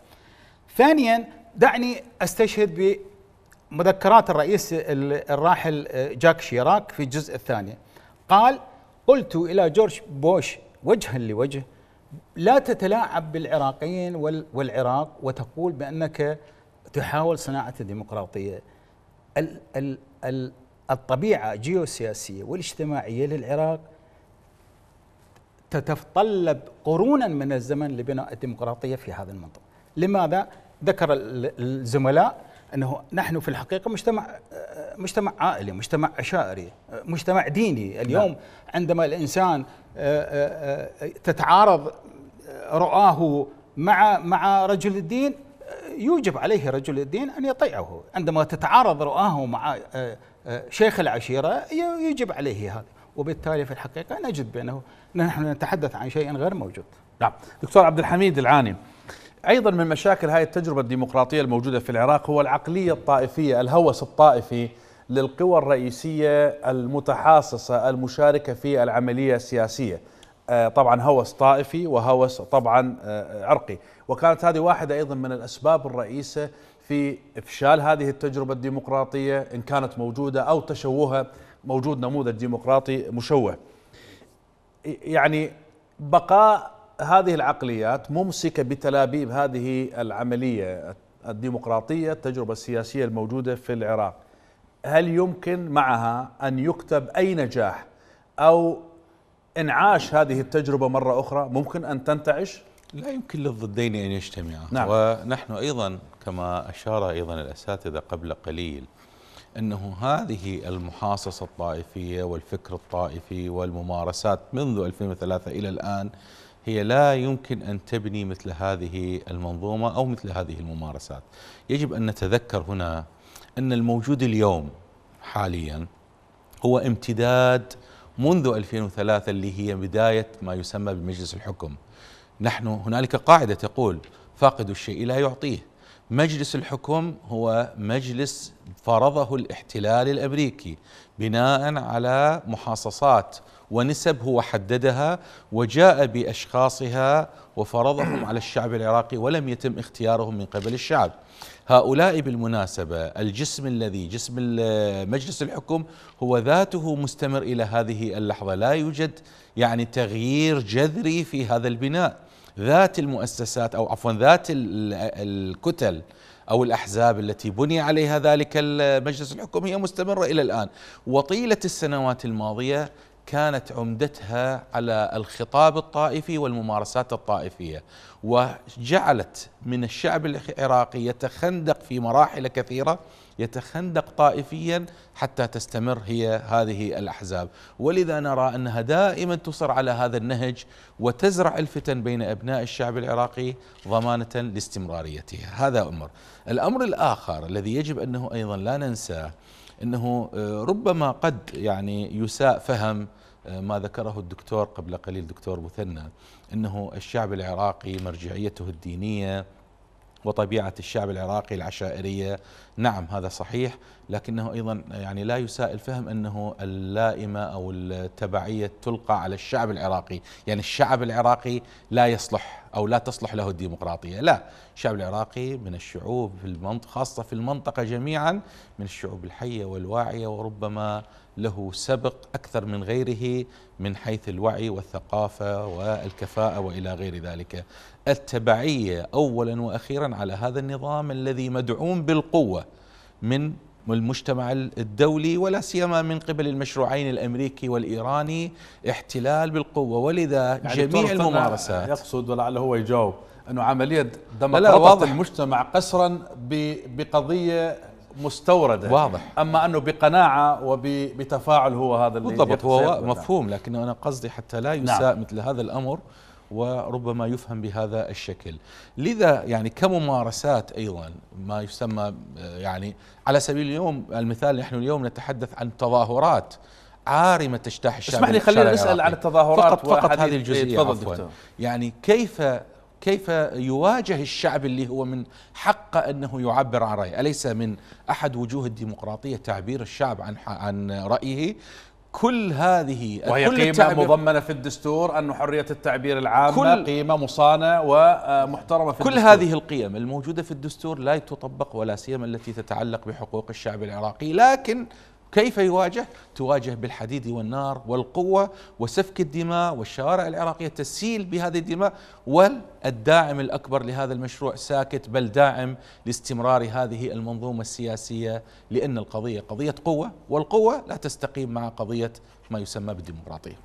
ثانيا دعني استشهد مذكرات الرئيس الراحل آه، جاك شيراك في الجزء الثاني قال قلت إلى جورج بوش وجها لوجه لا تتلاعب بالعراقيين والعراق وتقول بأنك تحاول صناعة الديمقراطية الطبيعة الجيوسياسية والاجتماعية للعراق تتطلب قرونا من الزمن لبناء الديمقراطية في هذا المنطقة لماذا؟ ذكر الزملاء انه نحن في الحقيقه مجتمع مجتمع عائلي، مجتمع عشائري، مجتمع ديني، اليوم نعم. عندما الانسان آه، آه، آه، تتعارض رؤاه مع مع رجل الدين يوجب عليه رجل الدين ان يطيعه، عندما تتعارض رؤاه مع شيخ العشيره يجب عليه هذا، وبالتالي في الحقيقه نجد بانه نحن نتحدث عن شيء غير موجود. نعم، دكتور عبد الحميد العاني أيضا من مشاكل هذه التجربة الديمقراطية الموجودة في العراق هو العقلية الطائفية الهوس الطائفي للقوى الرئيسية المتحاصصة المشاركة في العملية السياسية آه، طبعا هوس طائفي وهوس طبعا آه، آه، عرقي وكانت هذه واحدة أيضا من الأسباب الرئيسة في إفشال هذه التجربة الديمقراطية إن كانت موجودة أو تشوهها موجود نموذج ديمقراطي مشوه يعني بقاء هذه العقليات ممسكه بتلابيب هذه العمليه الديمقراطيه التجربه السياسيه الموجوده في العراق هل يمكن معها ان يكتب اي نجاح او انعاش هذه التجربه مره اخرى ممكن ان تنتعش لا يمكن للضدين ان يجتمعا نعم. ونحن ايضا كما اشار ايضا الاساتذه قبل قليل انه هذه المحاصصه الطائفيه والفكر الطائفي والممارسات منذ 2003 الى الان هي لا يمكن أن تبني مثل هذه المنظومة أو مثل هذه الممارسات يجب أن نتذكر هنا أن الموجود اليوم حاليا هو امتداد منذ 2003 اللي هي بداية ما يسمى بمجلس الحكم نحن هنالك قاعدة تقول فاقد الشيء لا يعطيه مجلس الحكم هو مجلس فرضه الاحتلال الامريكي بناء على محاصصات ونسب هو حددها وجاء باشخاصها وفرضهم على الشعب العراقي ولم يتم اختيارهم من قبل الشعب. هؤلاء بالمناسبه الجسم الذي جسم مجلس الحكم هو ذاته مستمر الى هذه اللحظه، لا يوجد يعني تغيير جذري في هذا البناء. ذات المؤسسات او عفوا ذات الكتل او الاحزاب التي بني عليها ذلك المجلس الحكم هي مستمره الى الان وطيله السنوات الماضيه كانت عمدتها على الخطاب الطائفي والممارسات الطائفيه وجعلت من الشعب العراقي يتخندق في مراحل كثيره يتخندق طائفيا حتى تستمر هي هذه الاحزاب ولذا نرى انها دائما تصر على هذا النهج وتزرع الفتن بين ابناء الشعب العراقي ضمانه لاستمراريتها هذا امر الامر الاخر الذي يجب انه ايضا لا ننساه انه آه، ربما قد يعني يساء فهم آه، ما ذكره الدكتور قبل قليل دكتور مثنى انه الشعب العراقي مرجعيته الدينيه وطبيعة الشعب العراقي العشائرية نعم هذا صحيح لكنه أيضا يعني لا يساء الفهم أنه اللائمة أو التبعية تلقى على الشعب العراقي يعني الشعب العراقي لا يصلح أو لا تصلح له الديمقراطية لا الشعب العراقي من الشعوب في المنطقة خاصة في المنطقة جميعا من الشعوب الحية والواعية وربما له سبق أكثر من غيره من حيث الوعي والثقافة والكفاءة وإلى غير ذلك التبعيه اولا واخيرا على هذا النظام الذي مدعوم بالقوه من المجتمع الدولي ولا سيما من قبل المشروعين الامريكي والايراني احتلال بالقوه ولذا يعني جميع الممارسات يقصد ولعله هو يجاوب انه عمليه دمقراطه المجتمع قسرا بقضيه مستورده واضح اما انه بقناعه وبتفاعل هو هذا اللي بالضبط هو مفهوم لكن انا قصدي حتى لا نعم. يساء نعم. مثل هذا الامر وربما يفهم بهذا الشكل لذا يعني كممارسات أيضا ما يسمى آه، يعني على سبيل اليوم المثال نحن اليوم نتحدث عن تظاهرات عارمة تجتاح الشعب اسمح لي خلينا نسأل عن التظاهرات فقط فقط هذه الجزئية عفوا يعني كيف كيف يواجه الشعب اللي هو من حقه انه يعبر عن رايه، اليس من احد وجوه الديمقراطيه تعبير الشعب عن عن رايه؟ كل هذه وهي كل قيمة مضمنة في الدستور أن حرية التعبير العامة كل قيمة مصانة ومحترمة في كل الدستور. هذه القيم الموجودة في الدستور لا تطبق ولا سيما التي تتعلق بحقوق الشعب العراقي لكن كيف يواجه؟ تواجه بالحديد والنار والقوة وسفك الدماء والشوارع العراقية تسيل بهذه الدماء والداعم الأكبر لهذا المشروع ساكت بل داعم لاستمرار هذه المنظومة السياسية لأن القضية قضية قوة والقوة لا تستقيم مع قضية ما يسمى بالديمقراطية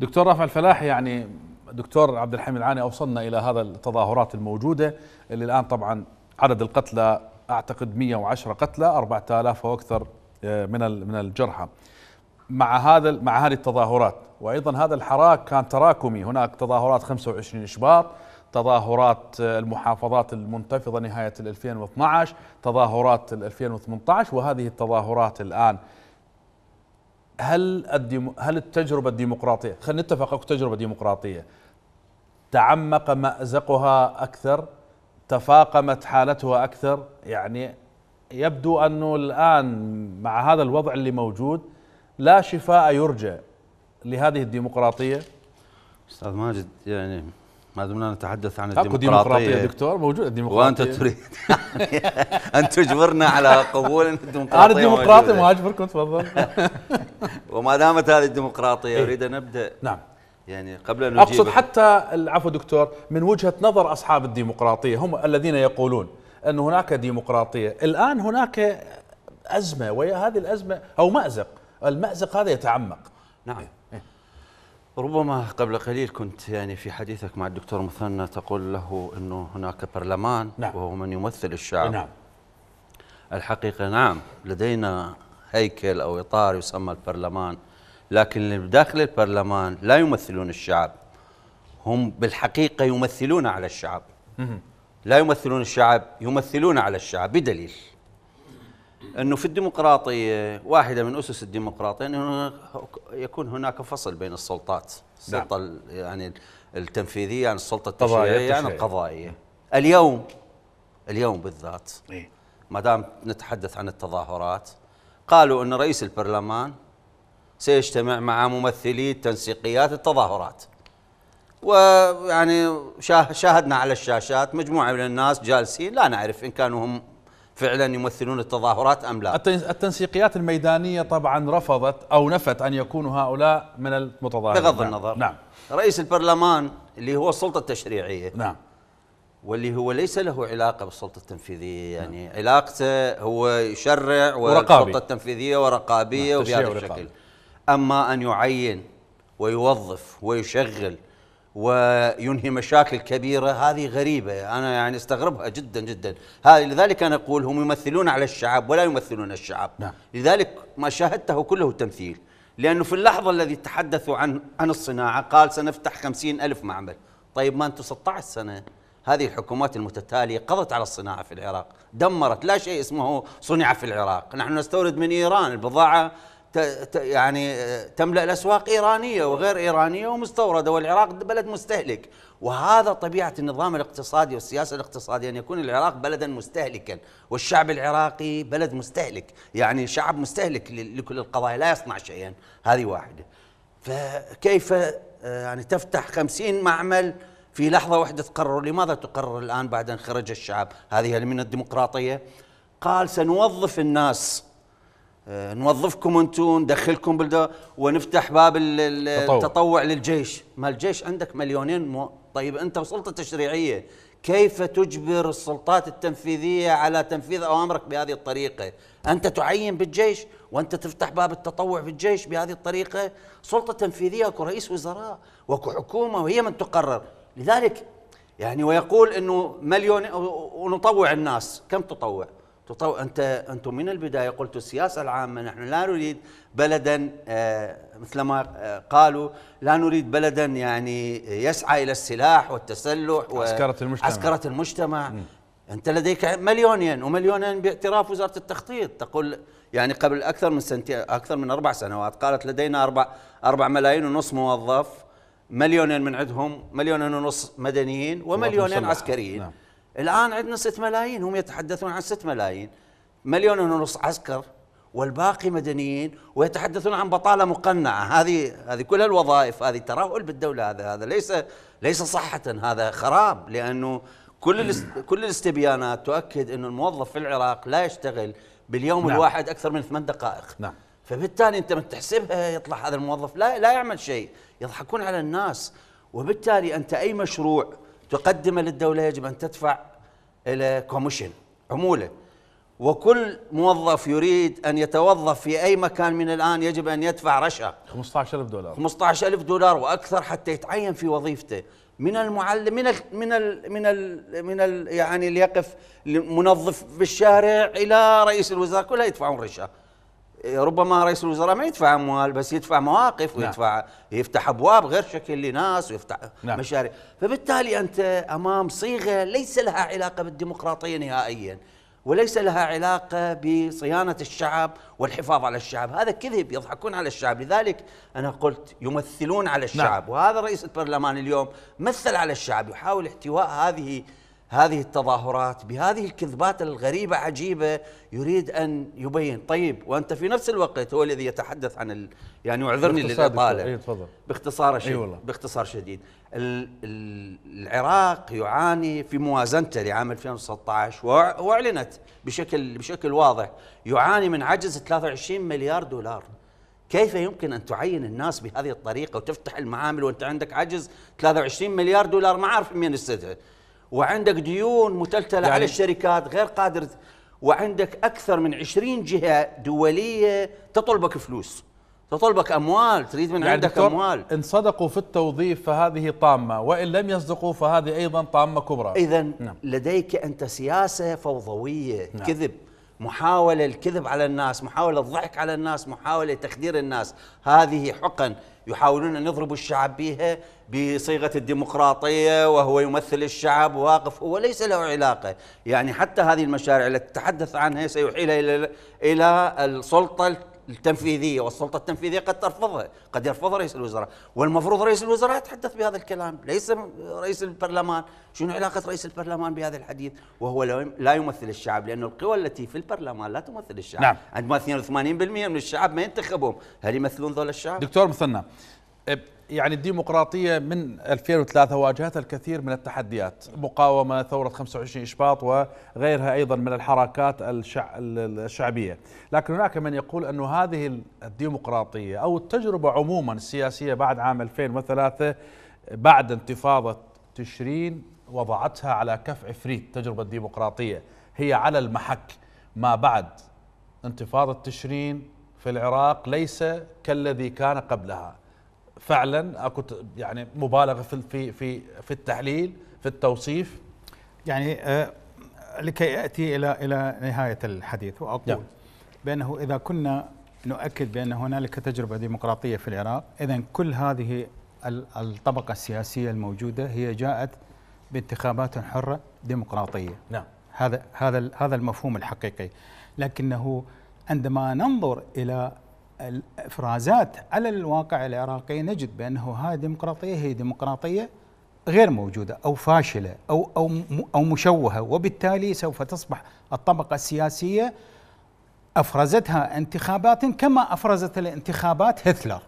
دكتور رافع الفلاح يعني دكتور عبد الحميد العاني أوصلنا إلى هذا التظاهرات الموجودة اللي الآن طبعا عدد القتلى أعتقد 110 قتلى 4000 وأكثر آه، من من الجرحى مع هذا مع هذه التظاهرات وايضا هذا الحراك كان تراكمي هناك تظاهرات 25 شباط تظاهرات آه، المحافظات المنتفضه نهايه 2012 تظاهرات 2018 وهذه التظاهرات الان هل الديمو هل التجربه الديمقراطيه خلينا نتفق اكو تجربه ديمقراطيه تعمق مازقها اكثر تفاقمت حالتها اكثر يعني يبدو أنه الآن مع هذا الوضع اللي موجود لا شفاء يرجى لهذه الديمقراطية أستاذ ماجد يعني ما دمنا نتحدث عن الديمقراطية ديمقراطية دكتور موجود الديمقراطية وأنت تريد أن تجبرنا على قبول الديمقراطية أنا الديمقراطي ما أجبركم تفضل وما دامت هذه الديمقراطية إيه. أريد أن أبدأ نعم يعني قبل أن أقصد حتى العفو دكتور من وجهة نظر أصحاب الديمقراطية هم الذين يقولون أن هناك ديمقراطية الآن هناك أزمة وهي هذه الأزمة أو مأزق المأزق هذا يتعمق نعم إيه. ربما قبل قليل كنت يعني في حديثك مع الدكتور مثنى تقول له انه هناك برلمان نعم. وهو من يمثل الشعب نعم الحقيقه نعم لدينا هيكل او اطار يسمى البرلمان لكن اللي بداخل البرلمان لا يمثلون الشعب هم بالحقيقه يمثلون على الشعب لا يمثلون الشعب يمثلون على الشعب بدليل انه في الديمقراطيه واحده من اسس الديمقراطيه انه يكون هناك فصل بين السلطات السلطه نعم. يعني التنفيذيه عن يعني السلطه التشريعيه عن يعني القضائيه اليوم اليوم بالذات إيه. ما دام نتحدث عن التظاهرات قالوا ان رئيس البرلمان سيجتمع مع ممثلي تنسيقيات التظاهرات ويعني شاهدنا على الشاشات مجموعة من الناس جالسين لا نعرف إن كانوا هم فعلا يمثلون التظاهرات أم لا التنسيقيات الميدانية طبعا رفضت أو نفت أن يكونوا هؤلاء من المتظاهرين بغض نعم. النظر نعم رئيس البرلمان اللي هو السلطة التشريعية نعم واللي هو ليس له علاقة بالسلطة التنفيذية يعني نعم. علاقته هو يشرع والسلطة التنفيذية ورقابية نعم. وبهذا الشكل أما أن يعين ويوظف ويشغل وينهي مشاكل كبيرة هذه غريبة أنا يعني استغربها جدا جدا لذلك أنا أقول هم يمثلون على الشعب ولا يمثلون الشعب نعم. لذلك ما شاهدته كله تمثيل لأنه في اللحظة الذي تحدثوا عن عن الصناعة قال سنفتح خمسين ألف معمل طيب ما أنتم 16 سنة هذه الحكومات المتتالية قضت على الصناعة في العراق دمرت لا شيء اسمه صنع في العراق نحن نستورد من إيران البضاعة يعني آه، تملا الاسواق ايرانيه وغير ايرانيه ومستورده والعراق بلد مستهلك وهذا طبيعه النظام الاقتصادي والسياسه الاقتصاديه ان يكون العراق بلدا مستهلكا والشعب العراقي بلد مستهلك يعني شعب مستهلك لكل القضايا لا يصنع شيئا هذه واحده فكيف آه، يعني تفتح خمسين معمل في لحظة واحدة تقرر لماذا تقرر الآن بعد أن خرج الشعب هذه من الديمقراطية قال سنوظف الناس آه، نوظفكم انتم ندخلكم بالدو ونفتح باب التطوع للجيش ما الجيش عندك مليونين مو طيب انت وسلطه تشريعيه كيف تجبر السلطات التنفيذيه على تنفيذ اوامرك بهذه الطريقه انت تعين بالجيش وانت تفتح باب التطوع بالجيش بهذه الطريقه سلطه تنفيذيه اكو رئيس وزراء واكو حكومه وهي من تقرر لذلك يعني ويقول انه مليون ونطوع الناس كم تطوع تطو... انت انتم من البدايه قلتوا السياسه العامه نحن لا نريد بلدا آه، مثل ما آه، قالوا لا نريد بلدا يعني يسعى الى السلاح والتسلح و... عسكرة المجتمع عسكرة المجتمع انت لديك مليونين ومليونين باعتراف وزاره التخطيط تقول يعني قبل اكثر من سنتين اكثر من اربع سنوات قالت لدينا اربع اربع ملايين ونص موظف مليونين من عندهم مليونين ونص مدنيين ومليونين عسكريين نعم. الآن عندنا 6 ملايين هم يتحدثون عن 6 ملايين مليون ونص عسكر والباقي مدنيين ويتحدثون عن بطالة مقنعة هذه هذه كل الوظائف هذه ترهل بالدولة هذا هذا ليس ليس صحة هذا خراب لأنه كل كل الاستبيانات تؤكد أن الموظف في العراق لا يشتغل باليوم نعم. الواحد أكثر من ثمان دقائق نعم. فبالتالي أنت من تحسبها يطلع هذا الموظف لا لا يعمل شيء يضحكون على الناس وبالتالي أنت أي مشروع تقدمه للدولة يجب أن تدفع إلى كوميشن عمولة وكل موظف يريد أن يتوظف في أي مكان من الآن يجب أن يدفع رشا 15000 دولار 15000 دولار وأكثر حتى يتعين في وظيفته من المعلم من الـ من الـ من الـ من الـ يعني اللي يقف منظف بالشارع إلى رئيس الوزراء كلها يدفعون رشا ربما رئيس الوزراء ما يدفع اموال بس يدفع مواقف نعم. ويدفع نعم. يفتح ابواب غير شكل لناس ويفتح نعم. مشاريع فبالتالي انت امام صيغه ليس لها علاقه بالديمقراطيه نهائيا وليس لها علاقه بصيانه الشعب والحفاظ على الشعب هذا كذب يضحكون على الشعب لذلك انا قلت يمثلون على الشعب نعم. وهذا رئيس البرلمان اليوم مثل على الشعب يحاول احتواء هذه هذه التظاهرات بهذه الكذبات الغريبة عجيبة يريد أن يبين طيب وأنت في نفس الوقت هو الذي يتحدث عن ال... يعني اعذرني للإطالة إيه، إيه، باختصار شديد أيوة باختصار شديد العراق يعاني في موازنته لعام 2016 واعلنت بشكل بشكل واضح يعاني من عجز 23 مليار دولار كيف يمكن ان تعين الناس بهذه الطريقه وتفتح المعامل وانت عندك عجز 23 مليار دولار ما عارف من يستدعي وعندك ديون متلتلة يعني على الشركات غير قادر وعندك أكثر من 20 جهة دولية تطلبك فلوس تطلبك أموال تريد من يعني عندك أموال إن صدقوا في التوظيف فهذه طامة وإن لم يصدقوا فهذه أيضا طامة كبرى إذا نعم. لديك أنت سياسة فوضوية نعم. كذب محاولة الكذب على الناس محاولة الضحك على الناس محاولة تخدير الناس هذه حقن يحاولون أن يضربوا الشعب بها بصيغة الديمقراطية وهو يمثل الشعب واقف هو ليس له علاقة يعني حتى هذه المشاريع التي تتحدث عنها سيحيلها إلى السلطة التنفيذيه والسلطه التنفيذيه قد ترفضها، قد يرفضها رئيس الوزراء، والمفروض رئيس الوزراء يتحدث بهذا الكلام، ليس رئيس البرلمان، شنو علاقه رئيس البرلمان بهذا الحديث؟ وهو لا يمثل الشعب لأن القوى التي في البرلمان لا تمثل الشعب، نعم. عندما 82% من الشعب ما ينتخبهم، هل يمثلون ذول الشعب؟ دكتور مثنى يعني الديمقراطية من 2003 واجهتها الكثير من التحديات مقاومة ثورة 25 إشباط وغيرها أيضا من الحركات الشعبية لكن هناك من يقول أن هذه الديمقراطية أو التجربة عموما السياسية بعد عام 2003 بعد انتفاضة تشرين وضعتها على كف عفريت التجربة الديمقراطية هي على المحك ما بعد انتفاضة تشرين في العراق ليس كالذي كان قبلها فعلا اكو يعني مبالغه في في في في التحليل في التوصيف يعني آه، لكي اتي الى الى نهايه الحديث واقول نعم. بانه اذا كنا نؤكد بان هنالك تجربه ديمقراطيه في العراق اذا كل هذه الطبقه السياسيه الموجوده هي جاءت بانتخابات حره ديمقراطيه نعم هذا هذا هذا المفهوم الحقيقي لكنه عندما ننظر الى الافرازات على الواقع العراقي نجد بانه هذه ديمقراطيه هي ديمقراطيه غير موجوده او فاشله او او او مشوهه وبالتالي سوف تصبح الطبقه السياسيه افرزتها انتخابات كما افرزت الانتخابات هتلر.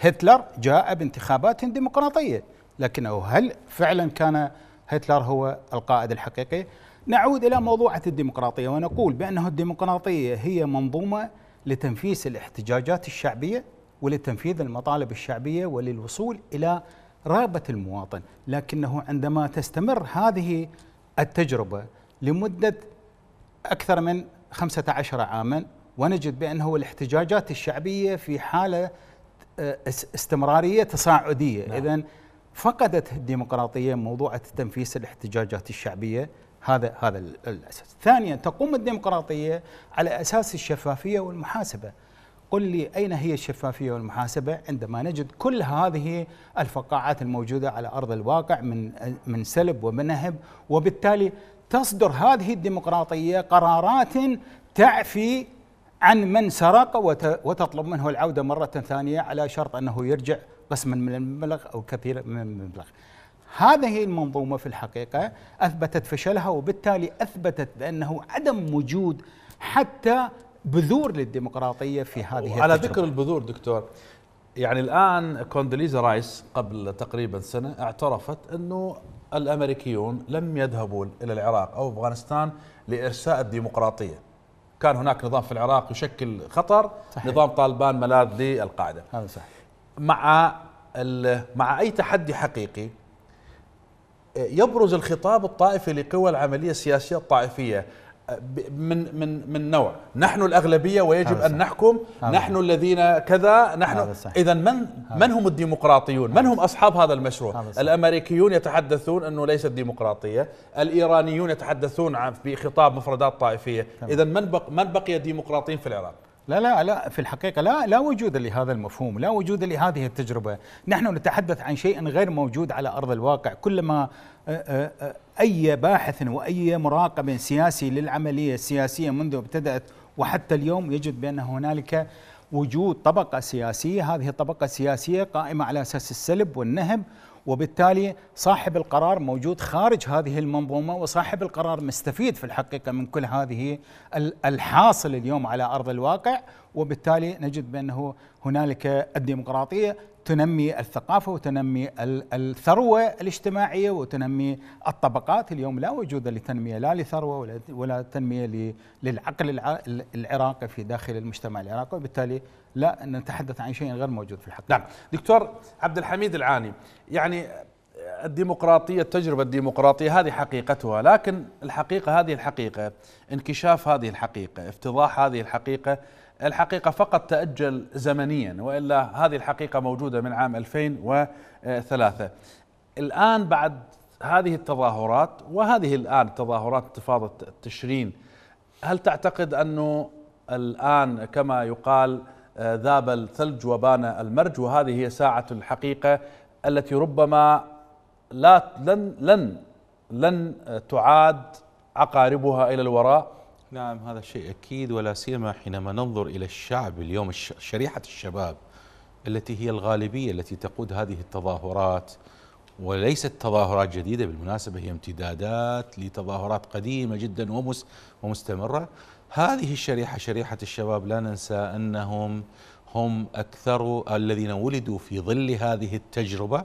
هتلر جاء بانتخابات ديمقراطيه لكنه هل فعلا كان هتلر هو القائد الحقيقي؟ نعود الى موضوعه الديمقراطيه ونقول بانه الديمقراطيه هي منظومه لتنفيذ الاحتجاجات الشعبية ولتنفيذ المطالب الشعبية وللوصول إلى رغبة المواطن لكنه عندما تستمر هذه التجربة لمدة أكثر من 15 عاما ونجد بأنه الاحتجاجات الشعبية في حالة آه، استمرارية تصاعدية نعم. إذا فقدت الديمقراطية موضوع تنفيذ الاحتجاجات الشعبية هذا هذا الاساس. ثانيا تقوم الديمقراطيه على اساس الشفافيه والمحاسبه. قل لي اين هي الشفافيه والمحاسبه عندما نجد كل هذه الفقاعات الموجوده على ارض الواقع من من سلب ومنهب وبالتالي تصدر هذه الديمقراطيه قرارات تعفي عن من سرق وتطلب منه العوده مره ثانيه على شرط انه يرجع قسما من المبلغ او كثير من المبلغ. هذه المنظومة في الحقيقة أثبتت فشلها وبالتالي أثبتت بأنه عدم وجود حتى بذور للديمقراطية في هذه على ذكر البذور دكتور يعني الآن كوندليزا رايس قبل تقريبا سنة اعترفت أنه الأمريكيون لم يذهبوا إلى العراق أو أفغانستان لإرساء الديمقراطية كان هناك نظام في العراق يشكل خطر صحيح. نظام طالبان ملاذ للقاعدة هذا صحيح مع مع أي تحدي حقيقي يبرز الخطاب الطائفي لقوى العمليه السياسيه الطائفيه من من من نوع نحن الاغلبيه ويجب ان نحكم نحن الذين كذا نحن اذا من من هم الديمقراطيون من هم اصحاب هذا المشروع الامريكيون يتحدثون انه ليست ديمقراطيه الايرانيون يتحدثون في خطاب مفردات طائفيه اذا من بق من بقي ديمقراطيين في العراق لا لا لا في الحقيقة لا لا وجود لهذا المفهوم لا وجود لهذه التجربة نحن نتحدث عن شيء غير موجود على أرض الواقع كلما أي باحث وأي مراقب سياسي للعملية السياسية منذ ابتدأت وحتى اليوم يجد بأن هنالك وجود طبقة سياسية هذه الطبقة السياسية قائمة على أساس السلب والنهب وبالتالي صاحب القرار موجود خارج هذه المنظومه وصاحب القرار مستفيد في الحقيقه من كل هذه الحاصل اليوم على ارض الواقع وبالتالي نجد بأنه هنالك الديمقراطية تنمي الثقافة وتنمي الثروة الاجتماعية وتنمي الطبقات اليوم لا وجود لتنمية لا لثروة ولا تنمية للعقل العراقي في داخل المجتمع العراقي وبالتالي لا نتحدث عن شيء غير موجود في الحقيقة نعم دكتور عبد الحميد العاني يعني الديمقراطية التجربة الديمقراطية هذه حقيقتها لكن الحقيقة هذه الحقيقة انكشاف هذه الحقيقة افتضاح هذه الحقيقة الحقيقة فقط تأجل زمنيا وإلا هذه الحقيقة موجودة من عام 2003 الآن بعد هذه التظاهرات وهذه الآن تظاهرات انتفاضة تشرين هل تعتقد أنه الآن كما يقال آه، ذاب الثلج وبان المرج وهذه هي ساعة الحقيقة التي ربما لا لن لن لن تعاد عقاربها إلى الوراء نعم هذا شيء أكيد ولا سيما حينما ننظر إلى الشعب اليوم شريحة الشباب التي هي الغالبية التي تقود هذه التظاهرات وليست تظاهرات جديدة بالمناسبة هي امتدادات لتظاهرات قديمة جدا ومس ومستمرة هذه الشريحة شريحة الشباب لا ننسى أنهم هم أكثر الذين ولدوا في ظل هذه التجربة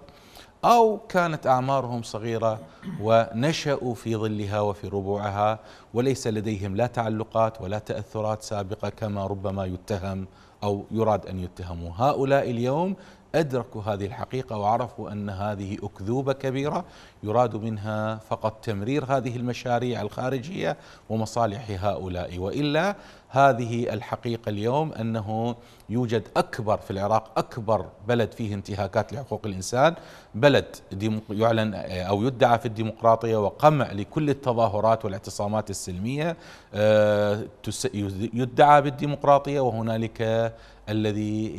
أو كانت أعمارهم صغيرة ونشأوا في ظلها وفي ربوعها وليس لديهم لا تعلقات ولا تأثرات سابقة كما ربما يتهم أو يراد أن يتهموا هؤلاء اليوم أدركوا هذه الحقيقة وعرفوا أن هذه أكذوبة كبيرة يراد منها فقط تمرير هذه المشاريع الخارجية ومصالح هؤلاء وإلا هذه الحقيقة اليوم أنه يوجد أكبر في العراق أكبر بلد فيه انتهاكات لحقوق الإنسان بلد يعلن أو يدعى في الديمقراطية وقمع لكل التظاهرات والاعتصامات السلمية آه، يدعى بالديمقراطية وهنالك الذي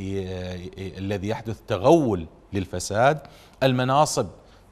الذي يحدث تغول للفساد المناصب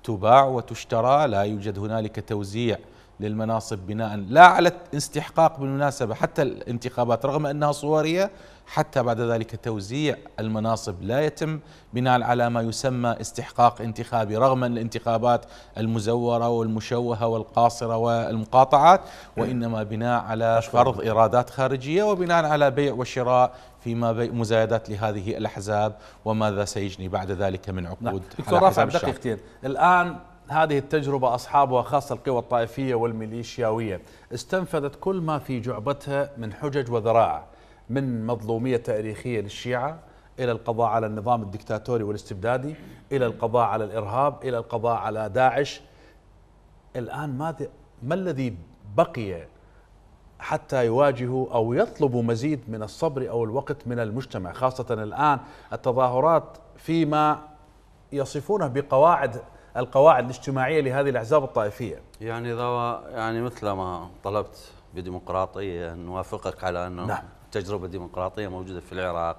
تباع وتشترى لا يوجد هنالك توزيع للمناصب بناء لا على استحقاق بالمناسبة حتى الانتخابات رغم أنها صورية حتى بعد ذلك توزيع المناصب لا يتم بناء على ما يسمى استحقاق انتخابي رغم أن الانتخابات المزورة والمشوهة والقاصرة والمقاطعات وإنما بناء على فرض ايرادات خارجية وبناء على بيع وشراء فيما مزايدات لهذه الأحزاب وماذا سيجني بعد ذلك من نعم. عقود نعم. دكتور رافع دقيقتين الآن هذه التجربة أصحابها خاصة القوى الطائفية والميليشياوية استنفذت كل ما في جعبتها من حجج وذراع من مظلومية تاريخية للشيعة إلى القضاء على النظام الدكتاتوري والاستبدادي إلى القضاء على الإرهاب إلى القضاء على داعش الآن ماذا ما الذي بقي حتى يواجهوا او يطلبوا مزيد من الصبر او الوقت من المجتمع خاصه الان التظاهرات فيما يصفونه بقواعد القواعد الاجتماعيه لهذه الاحزاب الطائفيه. يعني اذا يعني مثل ما طلبت بديمقراطيه نوافقك على انه نعم. تجربه ديمقراطيه موجوده في العراق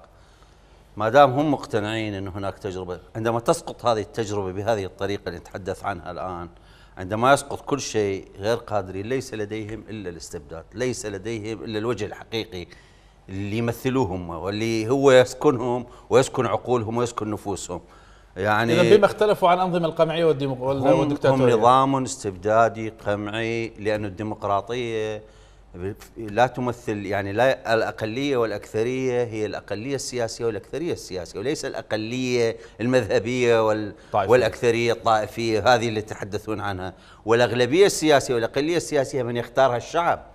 ما دام هم مقتنعين ان هناك تجربه عندما تسقط هذه التجربه بهذه الطريقه اللي نتحدث عنها الان عندما يسقط كل شيء غير قادرين ليس لديهم إلا الاستبداد ليس لديهم إلا الوجه الحقيقي اللي يمثلوهم واللي هو يسكنهم ويسكن عقولهم ويسكن نفوسهم يعني إذا بما اختلفوا عن الأنظمة القمعية والديمقراطية هم, هم نظام استبدادي قمعي لأن الديمقراطية لا تمثل يعني لا الاقليه والاكثريه هي الاقليه السياسيه والاكثريه السياسيه وليس الاقليه المذهبيه وال طائفية. والاكثريه الطائفيه هذه اللي يتحدثون عنها والاغلبيه السياسيه والاقليه السياسيه من يختارها الشعب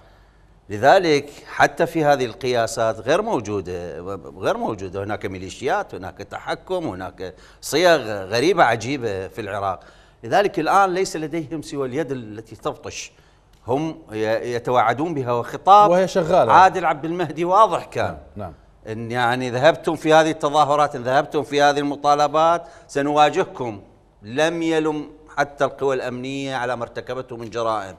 لذلك حتى في هذه القياسات غير موجوده غير موجوده هناك ميليشيات هناك تحكم هناك صيغ غريبه عجيبه في العراق لذلك الان ليس لديهم سوى اليد التي تبطش هم يتوعدون بها وخطاب وهي شغالة عادل عبد المهدي واضح كان نعم،, نعم إن يعني ذهبتم في هذه التظاهرات إن ذهبتم في هذه المطالبات سنواجهكم لم يلم حتى القوى الأمنية على ما ارتكبته من جرائم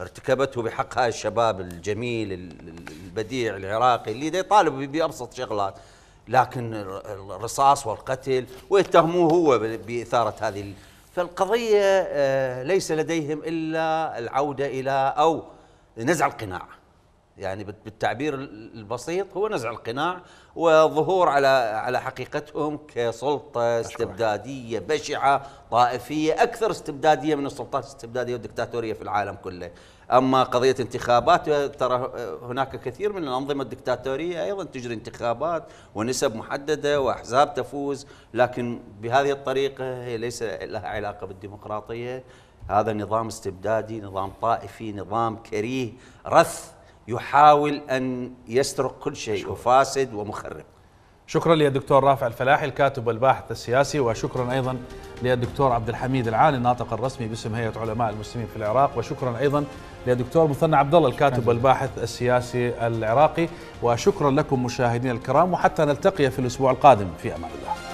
ارتكبته بحق هذا الشباب الجميل البديع العراقي اللي يطالب بأبسط شغلات لكن الرصاص والقتل ويتهموه هو بإثارة هذه فالقضية آه، ليس لديهم إلا العودة إلى أو نزع القناع يعني بالتعبير البسيط هو نزع القناع والظهور على على حقيقتهم كسلطه استبداديه بشعه طائفيه اكثر استبداديه من السلطات الاستبداديه والدكتاتوريه في العالم كله أما قضية انتخابات ترى هناك كثير من الأنظمة الدكتاتورية أيضا تجري انتخابات ونسب محددة وأحزاب تفوز لكن بهذه الطريقة هي ليس لها علاقة بالديمقراطية هذا نظام استبدادي نظام طائفي نظام كريه رث يحاول أن يسرق كل شيء وفاسد ومخرب شكرا للدكتور رافع الفلاحي الكاتب والباحث السياسي وشكرا ايضا للدكتور عبد الحميد العالي الناطق الرسمي باسم هيئه علماء المسلمين في العراق وشكرا ايضا للدكتور مثنى عبد الله الكاتب والباحث السياسي العراقي وشكرا لكم مشاهدينا الكرام وحتى نلتقي في الاسبوع القادم في امان الله